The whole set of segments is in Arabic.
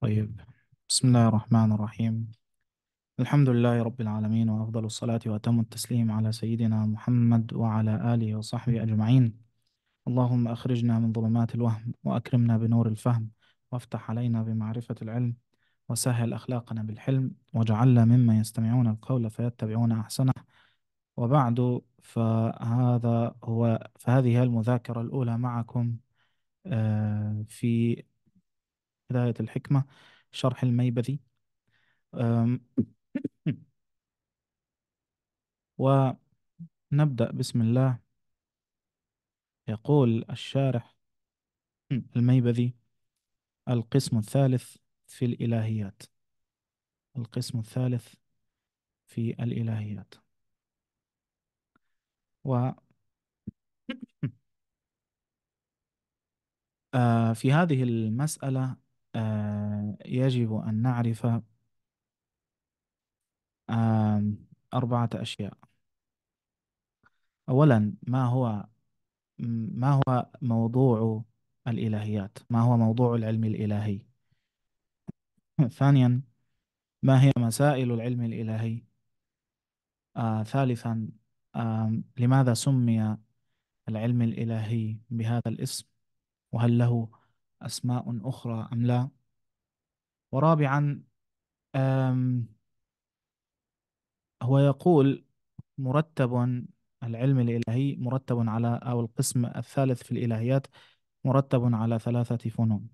طيب بسم الله الرحمن الرحيم الحمد لله رب العالمين وأفضل الصلاة وأتم التسليم على سيدنا محمد وعلى آله وصحبه أجمعين اللهم أخرجنا من ظلمات الوهم وأكرمنا بنور الفهم وافتح علينا بمعرفة العلم وسهل أخلاقنا بالحلم واجعلنا ممن يستمعون القول فيتبعون أحسنه وبعد فهذا هو فهذه المذاكرة الأولى معكم آه، في هداية الحكمة شرح الميبذي ونبدأ بسم الله يقول الشارح الميبذي القسم الثالث في الإلهيات القسم الثالث في الإلهيات و آه، في هذه المسألة آه، يجب أن نعرف أربعة أشياء أولا ما هو ما هو موضوع الإلهيات ما هو موضوع العلم الإلهي ثانيا ما هي مسائل العلم الإلهي آه ثالثا آه لماذا سمي العلم الإلهي بهذا الاسم وهل له أسماء أخرى أم لا ورابعا هو يقول مرتب العلم الإلهي مرتب على أو القسم الثالث في الإلهيات مرتب على ثلاثة فنون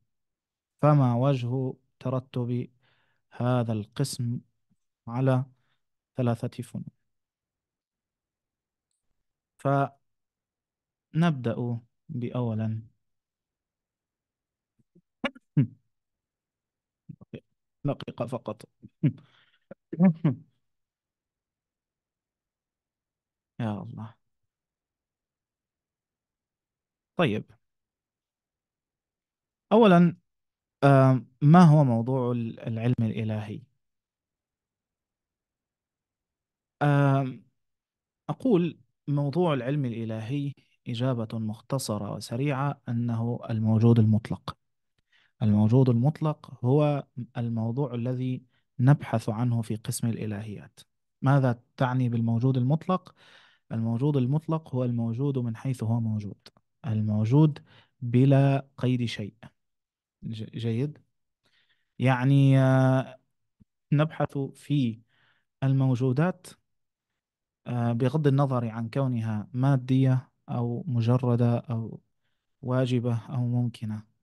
فما وجه ترتب هذا القسم على ثلاثة فنون فنبدأ بأولا دقيقة فقط يا الله طيب أولا آه، ما هو موضوع العلم الإلهي؟ آه، أقول موضوع العلم الإلهي إجابة مختصرة وسريعة أنه الموجود المطلق الموجود المطلق هو الموضوع الذي نبحث عنه في قسم الإلهيات ماذا تعني بالموجود المطلق؟ الموجود المطلق هو الموجود من حيث هو موجود الموجود بلا قيد شيء جيد يعني آه، نبحث في الموجودات آه، بغض النظر عن كونها مادية أو مجردة أو واجبة أو ممكنة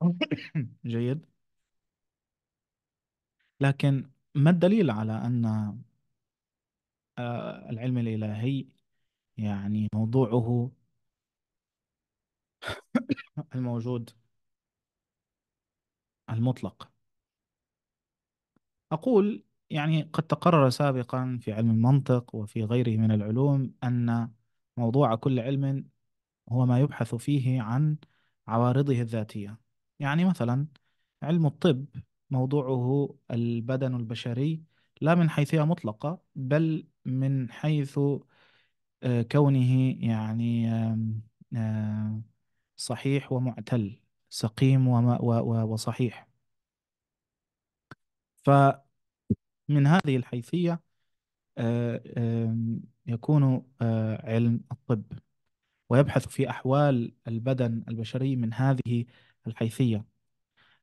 جيد لكن ما الدليل على أن آه، العلم الإلهي يعني موضوعه الموجود المطلق أقول يعني قد تقرر سابقا في علم المنطق وفي غيره من العلوم أن موضوع كل علم هو ما يبحث فيه عن عوارضه الذاتية يعني مثلا علم الطب موضوعه البدن البشري لا من حيثية مطلقة بل من حيث آه، كونه يعني صحيح ومعتل سقيم وصحيح فمن هذه الحيثية آه، يكون آه، علم الطب ويبحث في أحوال البدن البشري من هذه الحيثية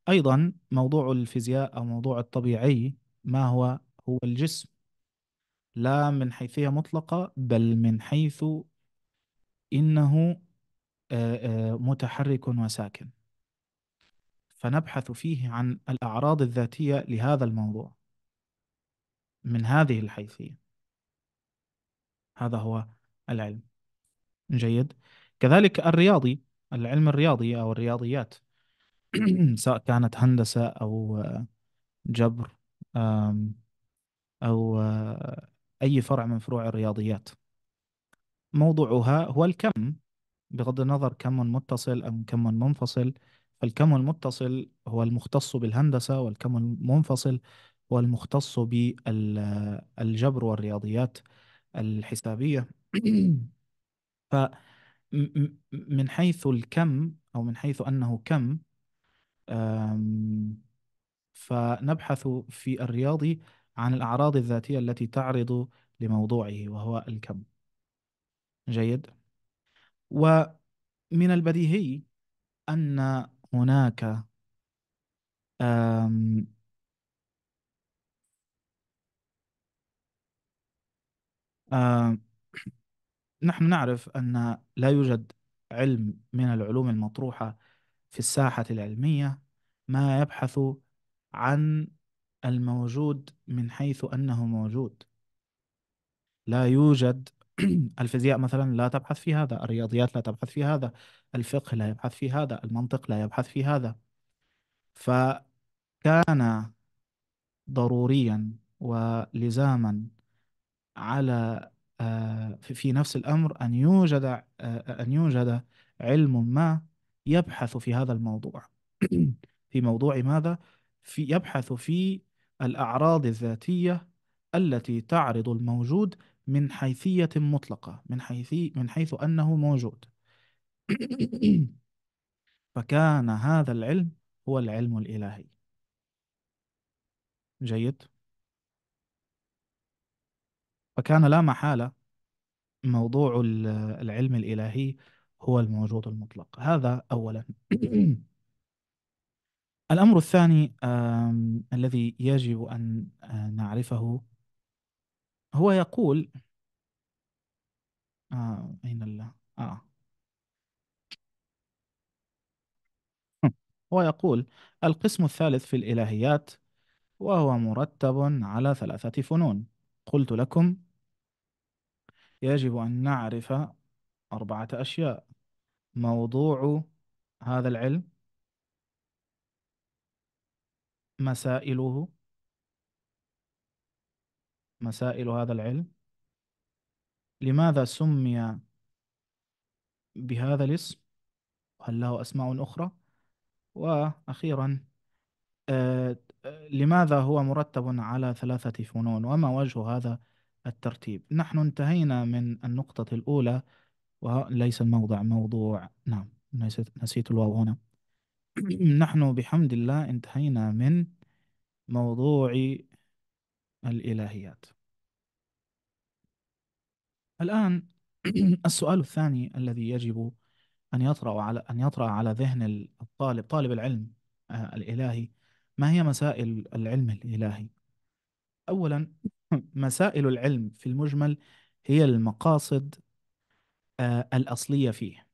أيضا موضوع الفيزياء أو موضوع الطبيعي ما هو هو الجسم لا من حيثية مطلقة بل من حيث إنه آه، آه، متحرك وساكن فنبحث فيه عن الأعراض الذاتية لهذا الموضوع من هذه الحيثية هذا هو العلم جيد كذلك الرياضي العلم الرياضي أو الرياضيات سواء كانت هندسة أو جبر أو آه، أي فرع من فروع الرياضيات موضوعها هو الكم بغض النظر كم متصل أم كم منفصل فالكم المتصل هو المختص بالهندسة والكم المنفصل هو المختص بالجبر والرياضيات الحسابية فمن حيث الكم أو من حيث أنه كم فنبحث في الرياضي عن الأعراض الذاتية التي تعرض لموضوعه وهو الكم جيد ومن البديهي أن هناك نحن نعرف أن لا يوجد علم من العلوم المطروحة في الساحة العلمية ما يبحث عن الموجود من حيث أنه موجود لا يوجد الفيزياء مثلا لا تبحث في هذا الرياضيات لا تبحث في هذا الفقه لا يبحث في هذا المنطق لا يبحث في هذا فكان ضروريا ولزاما على آه، في نفس الأمر أن يوجد آه، آه، أن يوجد علم ما يبحث في هذا الموضوع في موضوع ماذا؟ في يبحث في الأعراض الذاتية التي تعرض الموجود من حيثية مطلقة من حيث من حيث أنه موجود فكان هذا العلم هو العلم الإلهي جيد فكان لا محالة موضوع العلم الإلهي هو الموجود المطلق هذا أولا الأمر الثاني الذي يجب أن آه، نعرفه هو يقول آه أين الله آه هو يقول القسم الثالث في الإلهيات وهو مرتب على ثلاثة فنون قلت لكم يجب أن نعرف أربعة أشياء موضوع هذا العلم مسائله مسائل هذا العلم لماذا سمي بهذا الاسم هل له أسماء أخرى وأخيرا آه، لماذا هو مرتب على ثلاثة فنون وما وجه هذا الترتيب نحن انتهينا من النقطة الأولى وليس الموضع موضوع نعم نسيت الواو هنا نحن بحمد الله انتهينا من موضوع الإلهيات الآن السؤال الثاني الذي يجب أن يطرأ على أن يطرأ على ذهن الطالب طالب العلم آه، الإلهي ما هي مسائل العلم الإلهي؟ أولا مسائل العلم في المجمل هي المقاصد آه، الأصلية فيه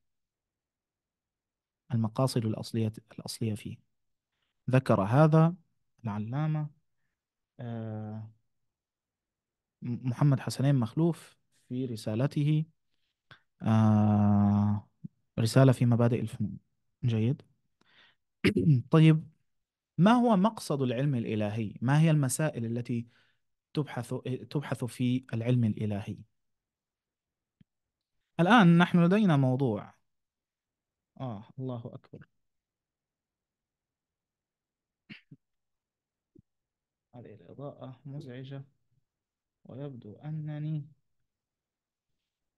المقاصد الأصلية الأصلية فيه ذكر هذا العلامة آه، محمد حسنين مخلوف في رسالته آه، رسالة في مبادئ الفنون جيد طيب ما هو مقصد العلم الإلهي ما هي المسائل التي تبحث تبحث في العلم الإلهي الآن نحن لدينا موضوع آه الله أكبر هذه الإضاءة مزعجة ويبدو أنني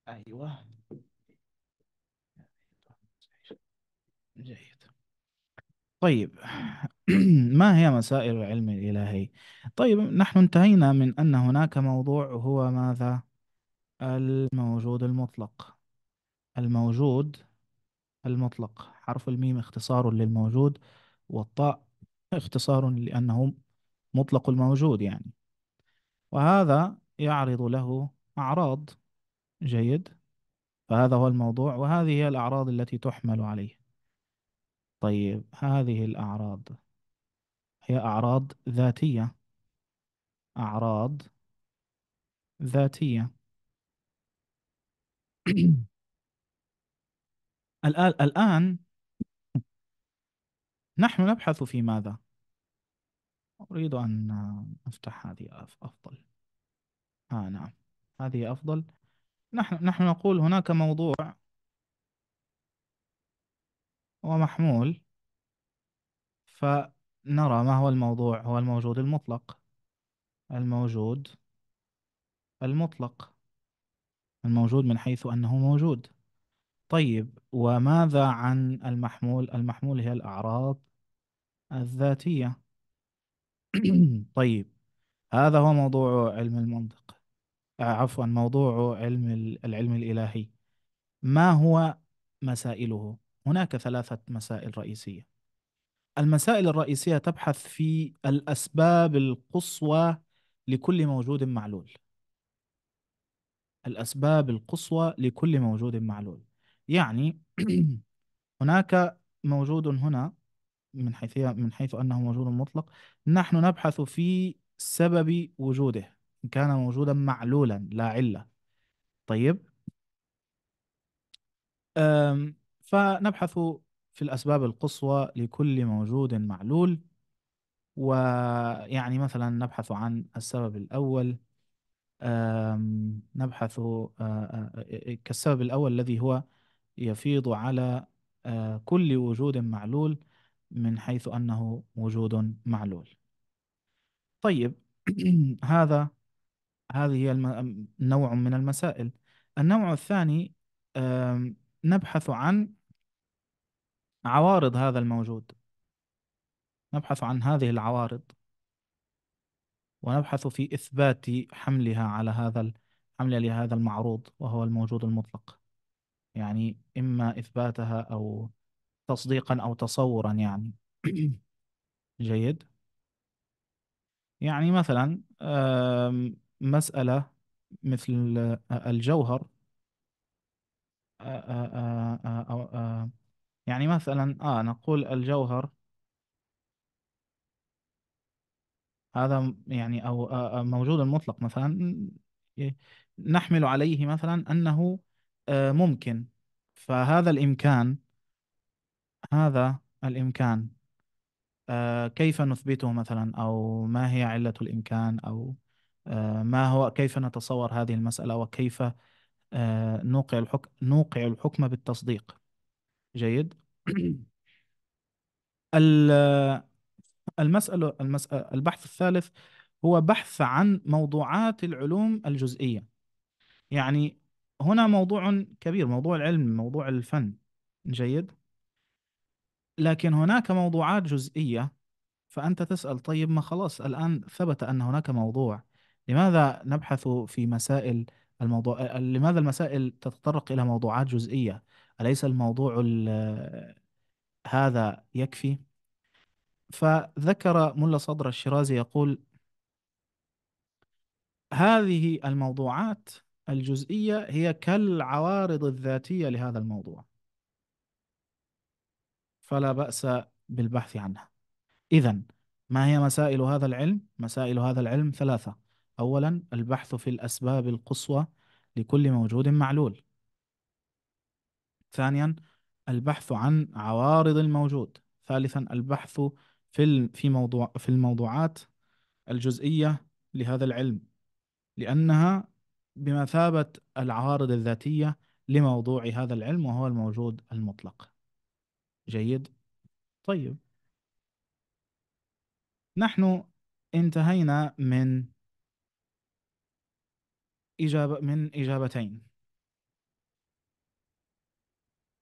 أيوه جيد طيب ما هي مسائل العلم الإلهي؟ طيب نحن انتهينا من أن هناك موضوع هو ماذا؟ الموجود المطلق الموجود المطلق حرف الميم اختصار للموجود والطاء اختصار لأنه مطلق الموجود يعني وهذا يعرض له أعراض جيد فهذا هو الموضوع وهذه هي الأعراض التي تحمل عليه طيب هذه الأعراض هي أعراض ذاتية أعراض ذاتية الآن الآن نحن نبحث في ماذا؟ أريد أن أفتح هذه أفضل آه نعم هذه أفضل نحن نحن نقول هناك موضوع ومحمول فنرى ما هو الموضوع هو الموجود المطلق الموجود المطلق الموجود من حيث أنه موجود طيب وماذا عن المحمول المحمول هي الأعراض الذاتية طيب هذا هو موضوع علم المنطق آه، عفوا موضوع علم العلم الإلهي ما هو مسائله هناك ثلاثة مسائل رئيسية المسائل الرئيسية تبحث في الأسباب القصوى لكل موجود معلول الأسباب القصوى لكل موجود معلول يعني هناك موجود هنا من حيث من حيث أنه موجود مطلق نحن نبحث في سبب وجوده إن كان موجودا معلولا لا علة طيب فنبحث في الأسباب القصوى لكل موجود معلول ويعني مثلا نبحث عن السبب الأول نبحث كالسبب الأول الذي هو يفيض على آه، كل وجود معلول من حيث أنه وجود معلول طيب هذا هذه هي نوع من المسائل النوع الثاني نبحث عن عوارض هذا الموجود نبحث عن هذه العوارض ونبحث في إثبات حملها على هذا حملها لهذا المعروض وهو الموجود المطلق يعني إما إثباتها أو تصديقا أو تصورا يعني جيد يعني مثلا مسألة مثل آه، الجوهر آه، آه، يعني مثلا آه نقول الجوهر هذا يعني أو موجود المطلق مثلا إيه، نحمل عليه مثلا أنه آه، ممكن فهذا الإمكان هذا الإمكان آه، كيف نثبته مثلا أو ما هي علة الإمكان أو آه، ما هو كيف نتصور هذه المسألة وكيف نوقع الحكم نوقع الحكم بالتصديق جيد المسألة المسألة البحث الثالث هو بحث عن موضوعات العلوم الجزئية يعني هنا موضوع كبير موضوع العلم موضوع الفن جيد لكن هناك موضوعات جزئية فأنت تسأل طيب ما خلاص الآن ثبت أن هناك موضوع لماذا نبحث في مسائل الموضوع لماذا المسائل تتطرق إلى موضوعات جزئية أليس الموضوع هذا يكفي فذكر ملا صدر الشيرازي يقول هذه الموضوعات الجزئيه هي كالعوارض الذاتيه لهذا الموضوع فلا باس بالبحث عنها اذا ما هي مسائل هذا العلم مسائل هذا العلم ثلاثه اولا البحث في الاسباب القصوى لكل موجود معلول ثانيا البحث عن عوارض الموجود ثالثا البحث في في موضوع في الموضوعات الجزئيه لهذا العلم لانها بمثابة العوارض الذاتية لموضوع هذا العلم وهو الموجود المطلق جيد طيب نحن انتهينا من إجابة من إجابتين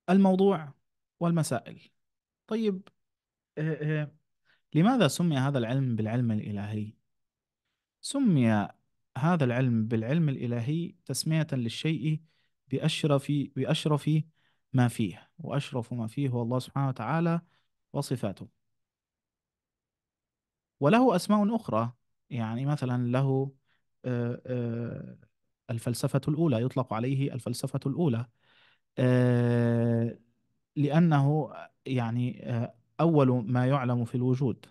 الموضوع والمسائل طيب آه، آه، لماذا سمي هذا العلم بالعلم الإلهي؟ سمي هذا العلم بالعلم الإلهي تسمية للشيء بأشرف بأشرف ما فيه وأشرف ما فيه هو الله سبحانه وتعالى وصفاته وله أسماء أخرى يعني مثلا له آه، آه، الفلسفة الأولى يطلق عليه الفلسفة الأولى آه، لأنه يعني أول ما يعلم في الوجود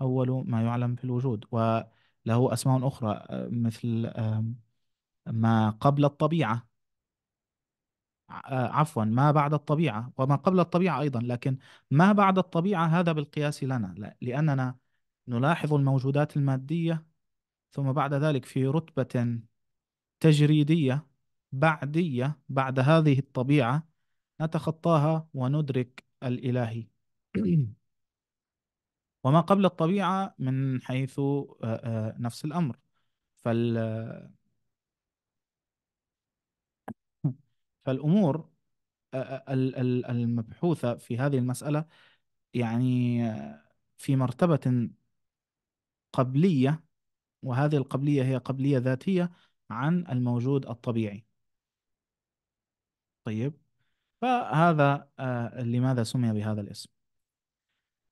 أول ما يعلم في الوجود و له أسماء أخرى آه، مثل ما قبل الطبيعة آه، عفوا ما بعد الطبيعة وما قبل الطبيعة أيضا لكن ما بعد الطبيعة هذا بالقياس لنا لأننا نلاحظ الموجودات المادية ثم بعد ذلك في رتبة تجريدية بعدية بعد هذه الطبيعة نتخطاها وندرك الإلهي وما قبل الطبيعة من حيث آه، آه، نفس الأمر فال فالأمور آه، المبحوثة في هذه المسألة يعني في مرتبة قبلية وهذه القبلية هي قبلية ذاتية عن الموجود الطبيعي طيب فهذا لماذا سمي بهذا الاسم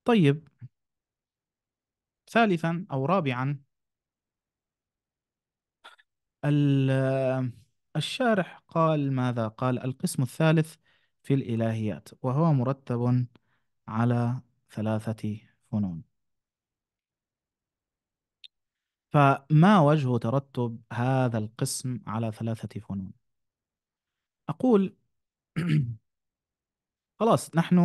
طيب ثالثا أو رابعا الشارح قال ماذا قال القسم الثالث في الإلهيات وهو مرتب على ثلاثة فنون فما وجه ترتب هذا القسم على ثلاثة فنون أقول خلاص نحن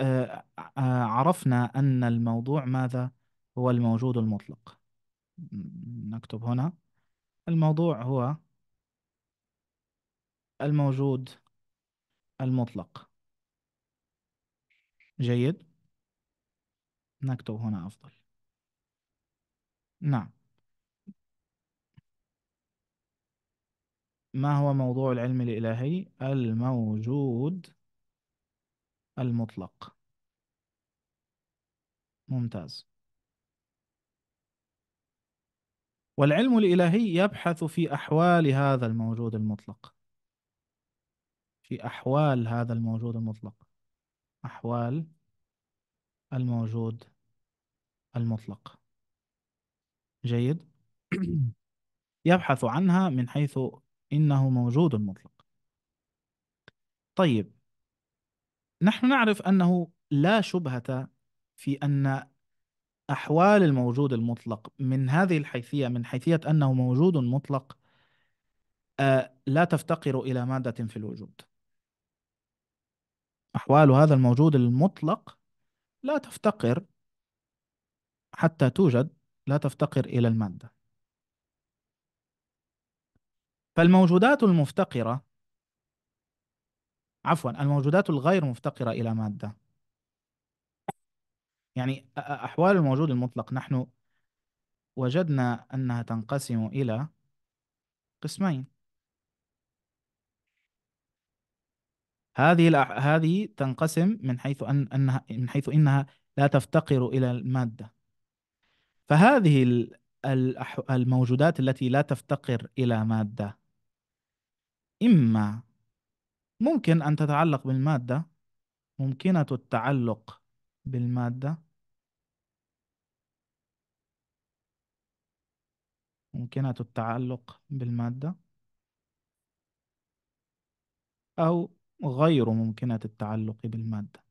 آه، آه، عرفنا أن الموضوع ماذا هو الموجود المطلق نكتب هنا الموضوع هو الموجود المطلق جيد نكتب هنا أفضل نعم ما هو موضوع العلم الإلهي الموجود المطلق ممتاز والعلم الإلهي يبحث في أحوال هذا الموجود المطلق في أحوال هذا الموجود المطلق أحوال الموجود المطلق جيد يبحث عنها من حيث إنه موجود مطلق طيب نحن نعرف أنه لا شبهة في أن أحوال الموجود المطلق من هذه الحيثية من حيثية أنه موجود مطلق آه، لا تفتقر إلى مادة في الوجود أحوال هذا الموجود المطلق لا تفتقر حتى توجد لا تفتقر إلى المادة فالموجودات المفتقرة عفوا الموجودات الغير مفتقرة إلى مادة يعني أحوال الموجود المطلق نحن وجدنا أنها تنقسم إلى قسمين هذه الأح... هذه تنقسم من حيث أن أنها من حيث أنها لا تفتقر إلى المادة فهذه ال... الأح... الموجودات التي لا تفتقر إلى مادة إما ممكن أن تتعلق بالمادة ممكنة التعلق بالمادة ممكنة التعلق بالمادة أو غير ممكنة التعلق بالمادة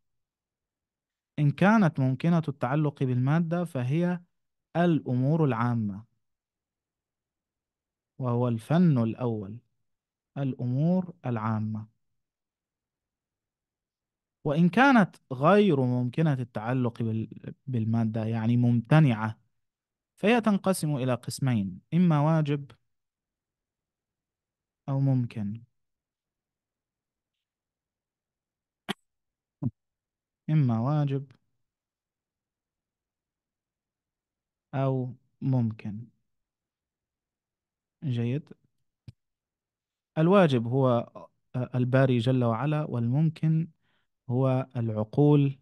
إن كانت ممكنة التعلق بالمادة فهي الأمور العامة وهو الفن الأول الأمور العامة وإن كانت غير ممكنة التعلق بالمادة يعني ممتنعة فهي تنقسم إلى قسمين إما واجب أو ممكن إما واجب أو ممكن جيد الواجب هو آه، الباري جل وعلا والممكن هو العقول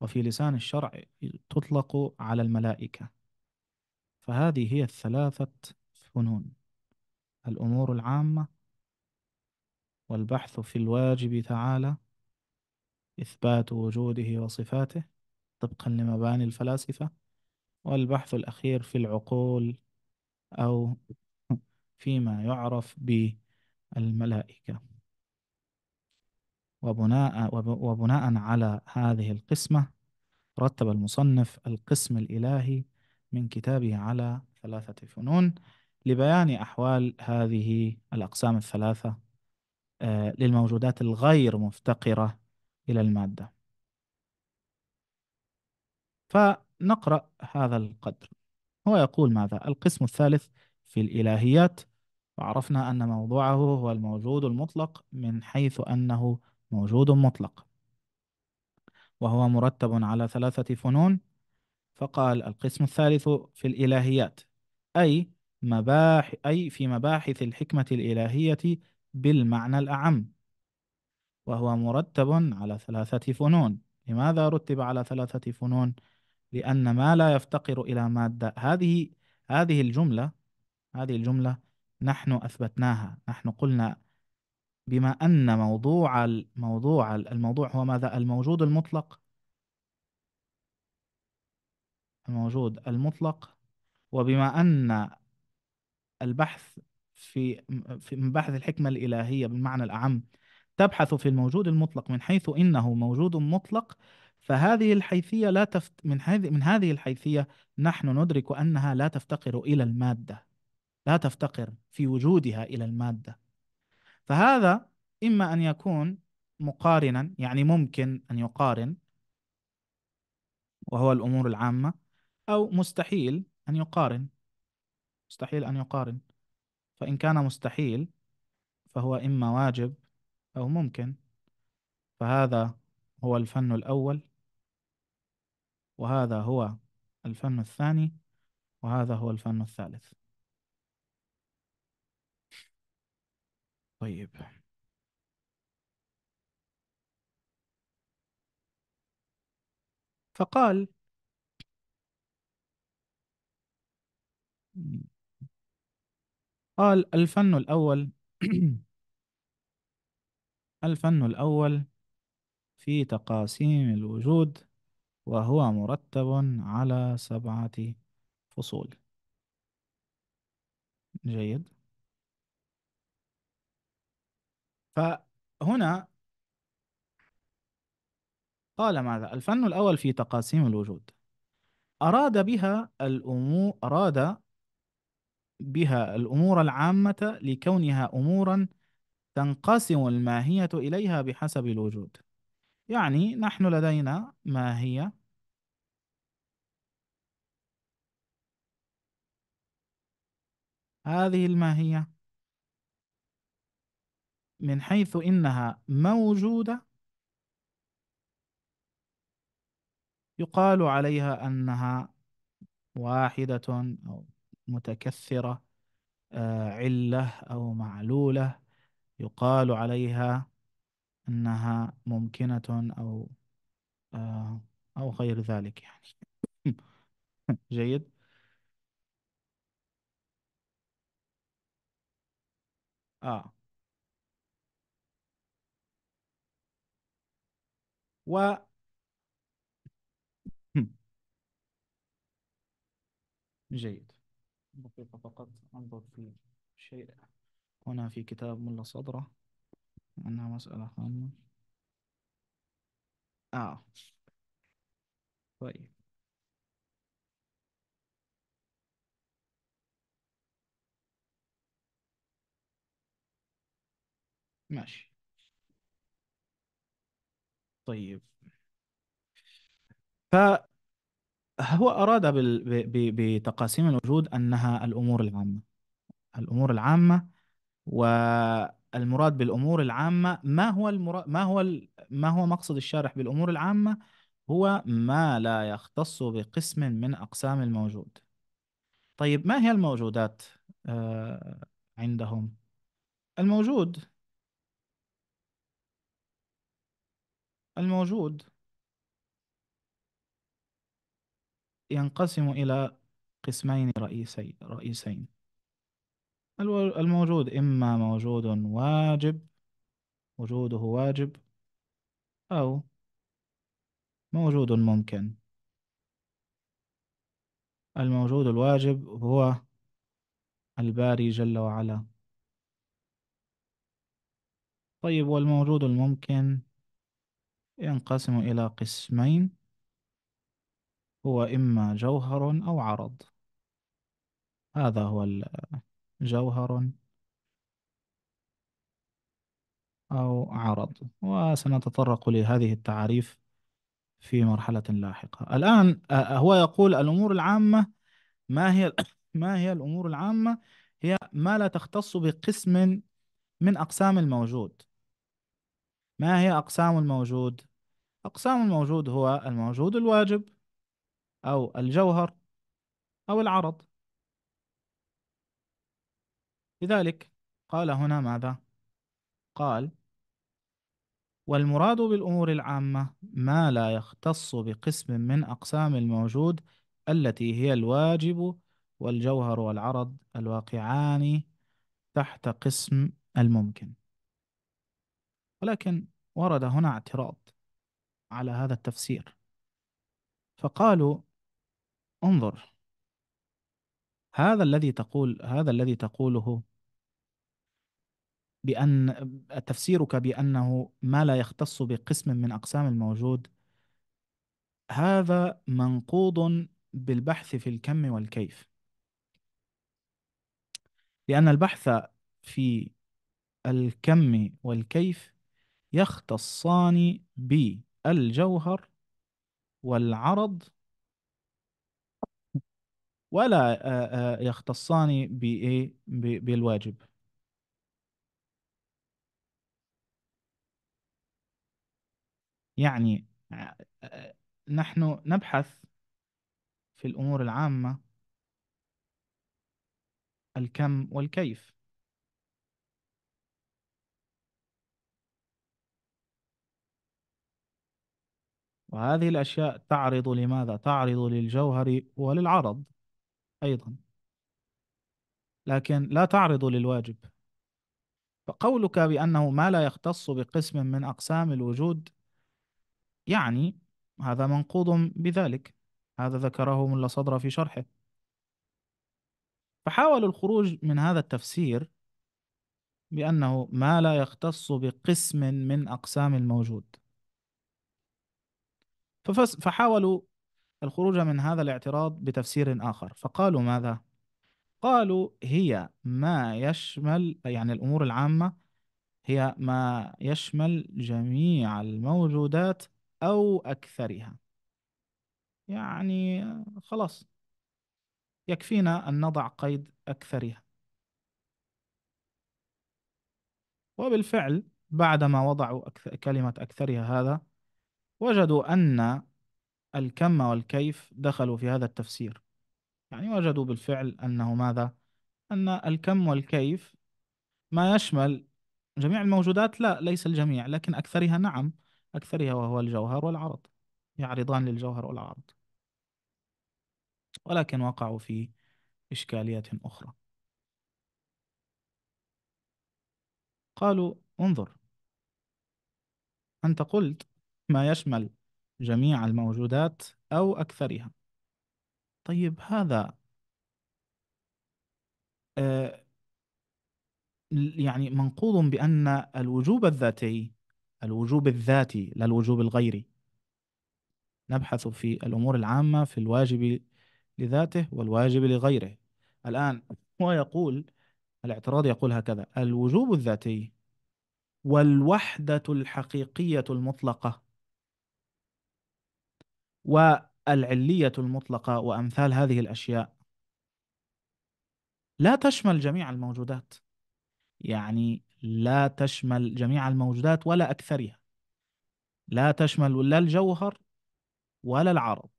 وفي لسان الشرع تطلق على الملائكة فهذه هي الثلاثة فنون الأمور العامة والبحث في الواجب تعالى إثبات وجوده وصفاته طبقا لمباني الفلاسفة والبحث الأخير في العقول أو فيما يعرف بالملائكة وبناء, وبناء على هذه القسمة رتب المصنف القسم الإلهي من كتابه على ثلاثة فنون لبيان أحوال هذه الأقسام الثلاثة آه، للموجودات الغير مفتقرة إلى المادة فنقرأ هذا القدر هو يقول ماذا؟ القسم الثالث في الإلهيات وعرفنا أن موضوعه هو الموجود المطلق من حيث أنه موجود مطلق وهو مرتب على ثلاثة فنون فقال القسم الثالث في الإلهيات أي مباح أي في مباحث الحكمة الإلهية بالمعنى الأعم وهو مرتب على ثلاثة فنون لماذا رتب على ثلاثة فنون؟ لأن ما لا يفتقر إلى مادة هذه هذه الجملة هذه الجملة نحن أثبتناها نحن قلنا بما أن موضوع الموضوع الموضوع هو ماذا الموجود المطلق الموجود المطلق وبما أن البحث في في مباحث الحكمة الإلهية بالمعنى الأعم تبحث في الموجود المطلق من حيث إنه موجود مطلق فهذه الحيثية لا تفت من هذه من هذه الحيثية نحن ندرك أنها لا تفتقر إلى المادة لا تفتقر في وجودها إلى المادة فهذا إما أن يكون مقارنا يعني ممكن أن يقارن وهو الأمور العامة أو مستحيل أن يقارن مستحيل أن يقارن فإن كان مستحيل فهو إما واجب أو ممكن فهذا هو الفن الأول وهذا هو الفن الثاني وهذا هو الفن الثالث طيب فقال قال آه، الفن الأول الفن الأول في تقاسيم الوجود وهو مرتب على سبعة فصول جيد فهنا قال ماذا الفن الأول في تقاسيم الوجود أراد بها الأمور أراد بها الأمور العامة لكونها أمورا تنقسم الماهية إليها بحسب الوجود يعني نحن لدينا ماهية هذه الماهية من حيث إنها موجودة يقال عليها أنها واحدة أو متكثرة آه، علة أو معلولة يقال عليها أنها ممكنة أو آه، أو غير ذلك يعني جيد آه و جيد دقيقة فقط أنظر في شيء هنا في كتاب ملا صدرة أنها مسألة هامة آه طيب ماشي طيب ف هو أراد بتقاسيم الوجود أنها الأمور العامة الأمور العامة والمراد بالأمور العامة ما هو المرا... ما هو ال... ما هو مقصد الشارح بالأمور العامة هو ما لا يختص بقسم من أقسام الموجود طيب ما هي الموجودات آه، عندهم الموجود الموجود ينقسم إلى قسمين رئيسي رئيسين الموجود إما موجود واجب وجوده واجب أو موجود ممكن الموجود الواجب هو الباري جل وعلا طيب والموجود الممكن ينقسم إلى قسمين هو إما جوهر أو عرض هذا هو الجوهر جوهر أو عرض وسنتطرق لهذه التعاريف في مرحلة لاحقة الآن آه، آه، هو يقول الأمور العامة ما هي ما هي الأمور العامة هي ما لا تختص بقسم من أقسام الموجود ما هي أقسام الموجود أقسام الموجود هو الموجود الواجب أو الجوهر أو العرض لذلك قال هنا ماذا؟ قال والمراد بالأمور العامة ما لا يختص بقسم من أقسام الموجود التي هي الواجب والجوهر والعرض الواقعان تحت قسم الممكن ولكن ورد هنا اعتراض على هذا التفسير فقالوا انظر هذا الذي تقول هذا الذي تقوله بأن تفسيرك بأنه ما لا يختص بقسم من أقسام الموجود هذا منقوض بالبحث في الكم والكيف لأن البحث في الكم والكيف يختصان بالجوهر والعرض ولا آه، آه، يختصان بإيه بالواجب يعني آه، نحن نبحث في الأمور العامة الكم والكيف وهذه الأشياء تعرض لماذا؟ تعرض للجوهر وللعرض أيضا لكن لا تعرض للواجب فقولك بأنه ما لا يختص بقسم من أقسام الوجود يعني هذا منقوض بذلك هذا ذكره ملا صدر في شرحه فحاولوا الخروج من هذا التفسير بأنه ما لا يختص بقسم من أقسام الموجود فحاولوا الخروج من هذا الاعتراض بتفسير آخر فقالوا ماذا؟ قالوا هي ما يشمل يعني الأمور العامة هي ما يشمل جميع الموجودات أو أكثرها يعني خلاص يكفينا أن نضع قيد أكثرها وبالفعل بعدما وضعوا كلمة أكثرها هذا وجدوا أن الكم والكيف دخلوا في هذا التفسير يعني وجدوا بالفعل أنه ماذا؟ أن الكم والكيف ما يشمل جميع الموجودات لا ليس الجميع لكن أكثرها نعم أكثرها وهو الجوهر والعرض يعرضان للجوهر والعرض ولكن وقعوا في إشكالية أخرى قالوا انظر أنت قلت ما يشمل جميع الموجودات أو أكثرها طيب هذا آه، يعني منقوض بأن الوجوب الذاتي الوجوب الذاتي لا الوجوب الغيري نبحث في الأمور العامة في الواجب لذاته والواجب لغيره الآن هو يقول الاعتراض يقول هكذا الوجوب الذاتي والوحدة الحقيقية المطلقة والعلية المطلقة وأمثال هذه الأشياء لا تشمل جميع الموجودات يعني لا تشمل جميع الموجودات ولا أكثرها لا تشمل لا الجوهر ولا العرض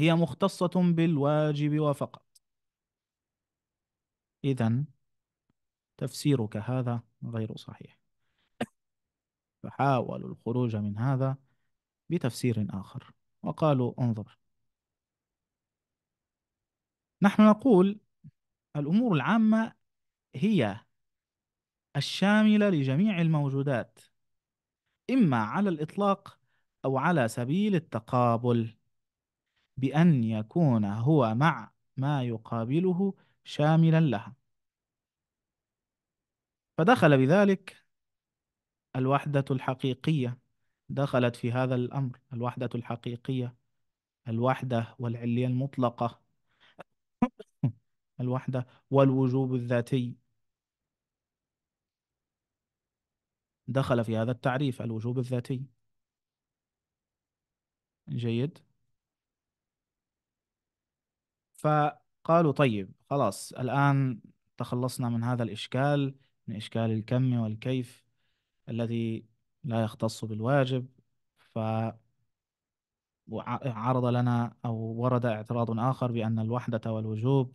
هي مختصة بالواجب وفقط إذا تفسيرك هذا غير صحيح فحاولوا الخروج من هذا بتفسير آخر وقالوا انظر نحن نقول الأمور العامة هي الشاملة لجميع الموجودات إما على الإطلاق أو على سبيل التقابل بأن يكون هو مع ما يقابله شاملا لها فدخل بذلك الوحدة الحقيقية دخلت في هذا الأمر الوحدة الحقيقية الوحدة والعلية المطلقة الوحدة والوجوب الذاتي دخل في هذا التعريف الوجوب الذاتي جيد فقالوا طيب خلاص الآن تخلصنا من هذا الإشكال من إشكال الكم والكيف الذي لا يختص بالواجب ف عرض لنا أو ورد اعتراض آخر بأن الوحدة والوجوب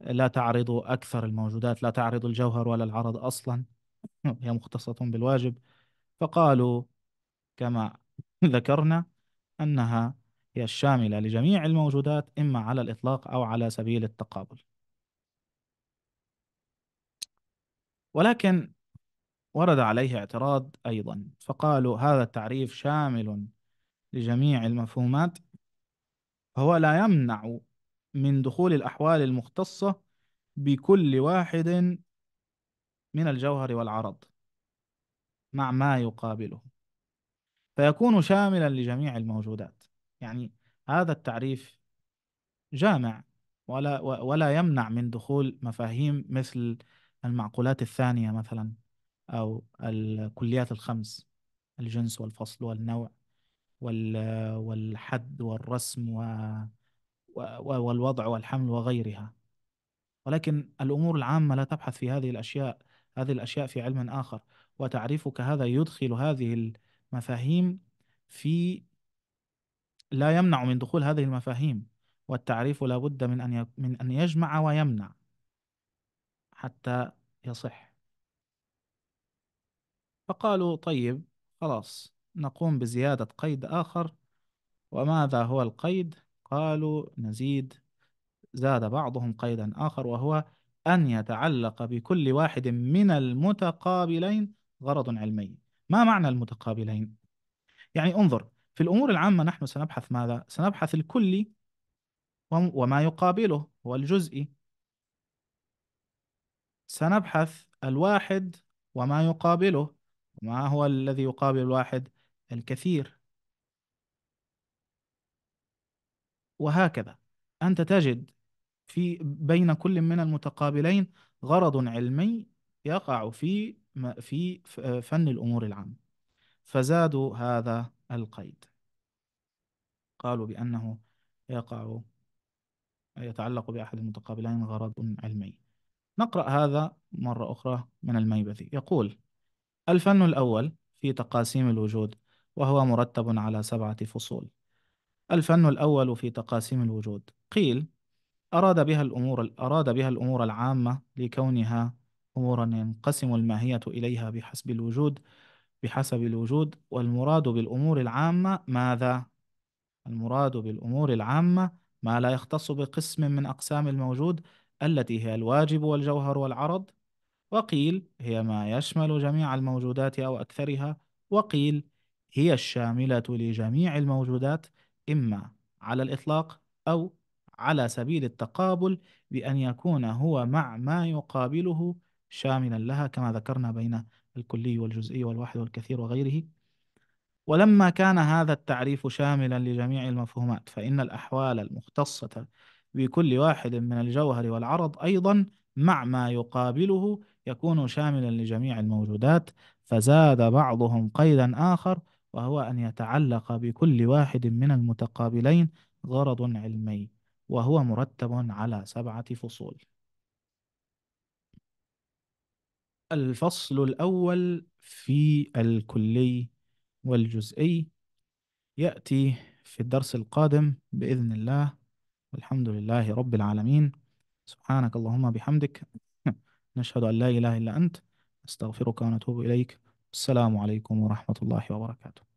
لا تعرض أكثر الموجودات لا تعرض الجوهر ولا العرض أصلا هي مختصة بالواجب فقالوا كما ذكرنا أنها هي الشاملة لجميع الموجودات إما على الإطلاق أو على سبيل التقابل ولكن ورد عليه اعتراض أيضا فقالوا هذا التعريف شامل لجميع المفهومات فهو لا يمنع من دخول الأحوال المختصة بكل واحد من الجوهر والعرض مع ما يقابله فيكون شاملا لجميع الموجودات يعني هذا التعريف جامع ولا ولا يمنع من دخول مفاهيم مثل المعقولات الثانية مثلا أو الكليات الخمس الجنس والفصل والنوع والحد والرسم والوضع والحمل وغيرها ولكن الأمور العامة لا تبحث في هذه الأشياء هذه الأشياء في علم آخر وتعريفك هذا يدخل هذه المفاهيم في لا يمنع من دخول هذه المفاهيم والتعريف لا بد من أن من أن يجمع ويمنع حتى يصح فقالوا طيب خلاص نقوم بزيادة قيد آخر وماذا هو القيد؟ قالوا نزيد زاد بعضهم قيدا آخر وهو أن يتعلق بكل واحد من المتقابلين غرض علمي ما معنى المتقابلين؟ يعني انظر في الأمور العامة نحن سنبحث ماذا؟ سنبحث الكلي وما يقابله هو الجزئي سنبحث الواحد وما يقابله ما هو الذي يقابل الواحد الكثير وهكذا أنت تجد في بين كل من المتقابلين غرض علمي يقع في في فن الأمور العامة فزادوا هذا القيد قالوا بأنه يقع يتعلق بأحد المتقابلين غرض علمي نقرأ هذا مرة أخرى من الميبذي يقول الفن الأول في تقاسيم الوجود وهو مرتب على سبعة فصول الفن الأول في تقاسيم الوجود قيل أراد بها الأمور أراد بها الأمور العامة لكونها أمورا ينقسم الماهية إليها بحسب الوجود بحسب الوجود والمراد بالأمور العامة ماذا؟ المراد بالأمور العامة ما لا يختص بقسم من أقسام الموجود التي هي الواجب والجوهر والعرض وقيل هي ما يشمل جميع الموجودات أو أكثرها وقيل هي الشاملة لجميع الموجودات إما على الإطلاق أو على سبيل التقابل بأن يكون هو مع ما يقابله شاملا لها كما ذكرنا بين الكلي والجزئي والواحد والكثير وغيره ولما كان هذا التعريف شاملا لجميع المفهومات فإن الأحوال المختصة بكل واحد من الجوهر والعرض أيضا مع ما يقابله يكون شاملا لجميع الموجودات فزاد بعضهم قيدا آخر وهو أن يتعلق بكل واحد من المتقابلين غرض علمي وهو مرتب على سبعة فصول الفصل الأول في الكلي والجزئي يأتي في الدرس القادم بإذن الله والحمد لله رب العالمين سبحانك اللهم بحمدك نشهد أن لا إله إلا أنت نستغفرك ونتوب إليك السلام عليكم ورحمة الله وبركاته